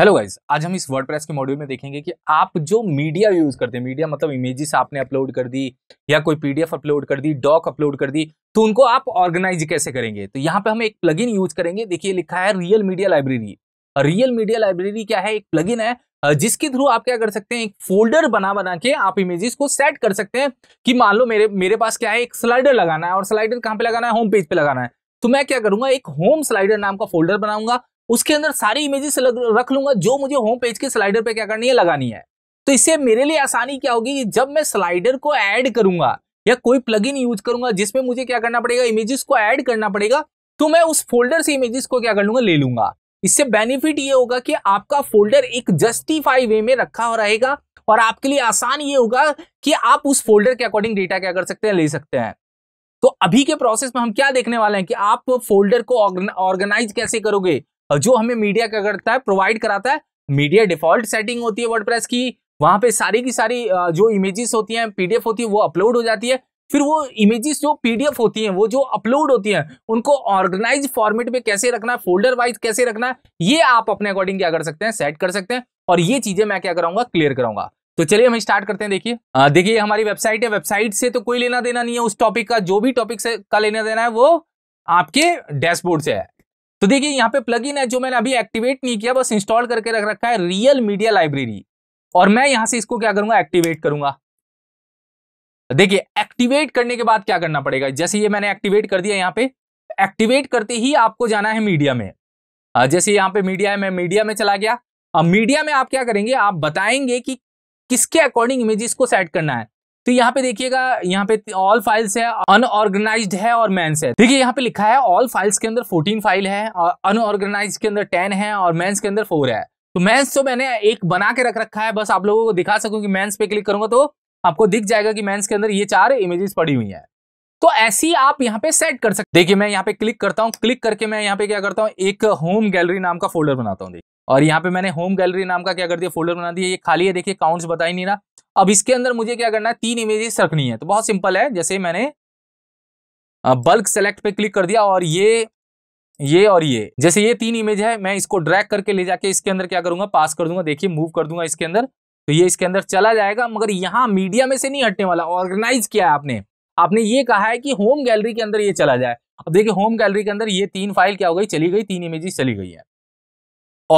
hello guys आज हम इस प्रेस के मॉड्यूल में देखेंगे कि आप जो मीडिया यूज करते हैं मीडिया मतलब इमेजेस आपने अपलोड कर दी या कोई पीडीएफ अपलोड कर दी डॉक अपलोड कर दी तो उनको आप ऑर्गेनाइज कैसे करेंगे तो यहाँ पे हम एक प्लगइन यूज करेंगे देखिए लिखा है real media library real media library क्या है एक प्लग है जिसके थ्रू आप क्या कर सकते हैं एक फोल्डर बना बना के आप इमेजेस को सेट कर सकते हैं कि मान लो मेरे मेरे पास क्या है एक स्लाइडर लगाना है और स्लाइडर कहाँ पे लगाना है होम पेज पे लगाना है तो मैं क्या करूंगा एक होम स्लाइडर नाम का फोल्डर बनाऊंगा उसके अंदर सारी इमेजेस रख लूंगा जो मुझे होम पेज के स्लाइडर पे क्या करनी है लगानी है तो इससे मेरे लिए आसानी क्या होगी जब मैं स्लाइडर को ऐड करूंगा या कोई प्लग यूज करूंगा जिसमें मुझे क्या करना पड़ेगा इमेजेस को ऐड करना पड़ेगा तो मैं उस फोल्डर से इमेजेस को क्या कर लूंगा ले लूंगा इससे बेनिफिट ये होगा कि आपका फोल्डर एक जस्टिफाई वे में रखा हो रहेगा और आपके लिए आसान ये होगा कि आप उस फोल्डर के अकॉर्डिंग डेटा क्या कर सकते हैं ले सकते हैं तो अभी के प्रोसेस में हम क्या देखने वाले हैं कि आप फोल्डर को ऑर्गेनाइज कैसे करोगे जो हमें मीडिया क्या करता है प्रोवाइड कराता है मीडिया डिफॉल्ट सेटिंग होती है वर्डप्रेस की वहां पे सारी की सारी जो इमेजेस होती हैं पीडीएफ होती है वो अपलोड हो जाती है फिर वो इमेजेस जो पीडीएफ होती हैं वो जो अपलोड होती हैं उनको ऑर्गेनाइज फॉर्मेट में कैसे रखना है फोल्डर वाइज कैसे रखना है ये आप अपने अकॉर्डिंग क्या कर सकते हैं सेट कर सकते हैं और ये चीजें मैं क्या कराऊंगा क्लियर कराऊंगा तो चलिए हम स्टार्ट करते हैं देखिए देखिए हमारी वेबसाइट है वेबसाइट से तो कोई लेना देना नहीं है उस टॉपिक का जो भी टॉपिक से का लेना देना है वो आपके डैशबोर्ड से है तो देखिए यहाँ पे प्लग इन है जो मैंने अभी एक्टिवेट नहीं किया बस इंस्टॉल करके रख रखा है रियल मीडिया लाइब्रेरी और मैं यहां से इसको क्या करूंगा एक्टिवेट करूंगा देखिए एक्टिवेट करने के बाद क्या करना पड़ेगा जैसे ये मैंने एक्टिवेट कर दिया यहाँ पे एक्टिवेट करते ही आपको जाना है मीडिया में जैसे यहाँ पे मीडिया है मैं मीडिया में चला गया अब मीडिया में आप क्या करेंगे आप बताएंगे कि किसके अकॉर्डिंग इमेजेस को सेट करना है तो यहाँ पे देखिएगा यहाँ पे ऑल फाइल्स है अनऑर्गेनाइज है और मेन्स है देखिए यहाँ पे लिखा है ऑल फाइल्स के अंदर फोर्टीन फाइल है और अनऑर्गेनाइज के अंदर टेन है और मेन्स के अंदर फोर है तो मेन्स तो मैंने एक बना के रख रखा है बस आप लोगों को दिखा सकूं कि मेन्स पे क्लिक करूंगा तो आपको दिख जाएगा कि मेन्स के अंदर ये चार इमेजेस पड़ी हुई है तो ऐसी आप यहाँ पे सेट कर सकते देखिए मैं यहाँ पे क्लिक करता हूँ क्लिक करके मैं यहाँ पे क्या करता हूँ एक होम गैलरी नाम का फोल्डर बनाता हूँ देखिए और यहाँ पे मैंने होम गैलरी नाम का क्या कर दिया फोल्डर बना दिया ये खाली है देखिए काउंट्स बताई नहीं रहा अब इसके अंदर मुझे क्या करना है तीन इमेजेस रखनी है तो बहुत सिंपल है जैसे मैंने बल्क सेलेक्ट पे क्लिक कर दिया और ये ये और ये जैसे ये तीन इमेज है मैं इसको ड्रैग करके ले जाके इसके अंदर क्या करूंगा पास कर दूंगा देखिए मूव कर दूंगा इसके अंदर तो ये इसके अंदर चला जाएगा मगर यहाँ मीडिया में से नहीं हटने वाला ऑर्गेनाइज किया है आपने आपने ये कहा है कि होम गैलरी के अंदर ये चला जाए अब देखिए होम गैलरी के अंदर ये तीन फाइल क्या हो गई चली गई तीन इमेजेस चली गई है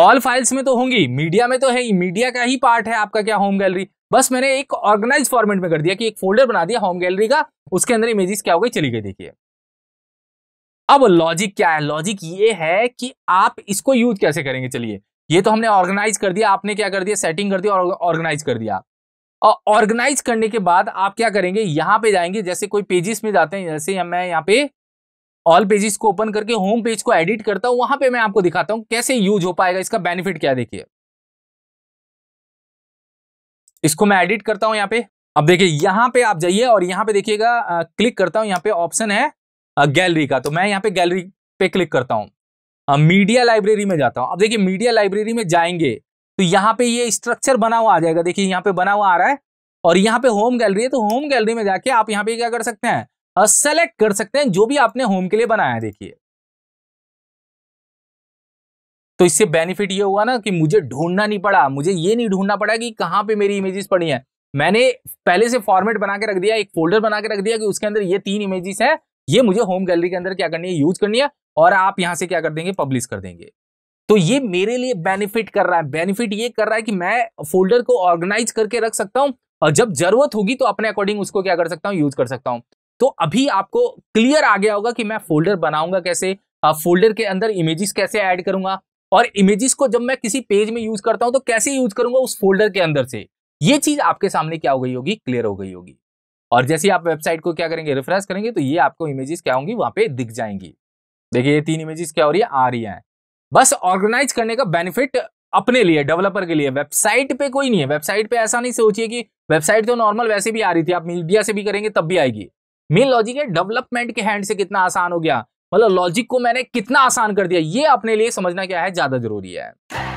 ऑल फाइल्स में तो होंगी मीडिया में तो है ही मीडिया का ही पार्ट है आपका क्या होम गैलरी बस मैंने एक ऑर्गेनाइज फॉर्मेट में कर दिया कि एक फोल्डर बना दिया होम गैलरी का उसके अंदर इमेजेस क्या हो गई चली गई देखिए अब लॉजिक क्या है लॉजिक ये है कि आप इसको यूज कैसे करेंगे चलिए ये तो हमने ऑर्गेनाइज कर दिया आपने क्या कर दिया सेटिंग कर दिया और ऑर्गेनाइज कर दिया और ऑर्गेनाइज करने के बाद आप क्या करेंगे यहां पे जाएंगे जैसे कोई पेजेस में जाते हैं जैसे मैं यहाँ पे ऑल पेजेस को ओपन करके होम पेज को एडिट करता हूँ वहां पे मैं आपको दिखाता हूँ कैसे यूज हो पाएगा इसका बेनिफिट क्या देखिए इसको मैं एडिट करता हूं यहाँ पे अब देखिए यहाँ पे आप जाइए और यहाँ पे देखिएगा क्लिक करता हूँ यहाँ पे ऑप्शन है गैलरी का तो मैं यहाँ पे गैलरी पे क्लिक करता हूँ मीडिया लाइब्रेरी में जाता हूँ अब देखिए मीडिया लाइब्रेरी में जाएंगे तो यहाँ पे ये स्ट्रक्चर बना हुआ आ जाएगा देखिए यहाँ पे बना हुआ आ रहा है और यहाँ पे होम गैलरी है तो होम गैलरी में जाके आप यहाँ पे क्या कर सकते हैं सेलेक्ट कर सकते हैं जो भी आपने होम के लिए बनाया है देखिए तो इससे बेनिफिट ये हुआ ना कि मुझे ढूंढना नहीं पड़ा मुझे ये नहीं ढूंढना पड़ा कि कहाँ पे मेरी इमेजेस पड़ी हैं मैंने पहले से फॉर्मेट बना के रख दिया एक फोल्डर बना के रख दिया कि उसके अंदर ये तीन इमेजेस हैं ये मुझे होम गैलरी के अंदर क्या करनी है यूज करनी है और आप यहाँ से क्या कर देंगे पब्लिश कर देंगे तो ये मेरे लिए बेनिफिट कर रहा है बेनिफिट ये कर रहा है कि मैं फोल्डर को ऑर्गेनाइज करके रख सकता हूँ और जब जरूरत होगी तो अपने अकॉर्डिंग उसको क्या कर सकता हूँ यूज कर सकता हूँ तो अभी आपको क्लियर आ गया होगा कि मैं फोल्डर बनाऊंगा कैसे फोल्डर के अंदर इमेजेस कैसे ऐड करूंगा और इमेजेस को जब मैं किसी पेज में यूज करता हूं तो कैसे यूज करूंगा उस फोल्डर के अंदर से ये चीज आपके सामने क्या हो गई होगी क्लियर हो गई होगी और जैसे आप वेबसाइट को क्या करेंगे रिफ्रेश करेंगे तो ये आपको इमेजेस क्या होंगी वहां पे दिख जाएंगी देखिए ये तीन इमेजेस क्या हो रही है आ रही है बस ऑर्गेनाइज करने का बेनिफिट अपने लिए डेवलपर के लिए वेबसाइट पे कोई नहीं है वेबसाइट पे ऐसा नहीं सोचिए कि वेबसाइट तो नॉर्मल वैसे भी आ रही थी आप मीडिया से भी करेंगे तब भी आएगी मेन लॉजिक है डेवलपमेंट के हैंड से कितना आसान हो गया मतलब लॉजिक को मैंने कितना आसान कर दिया ये अपने लिए समझना क्या है ज्यादा जरूरी है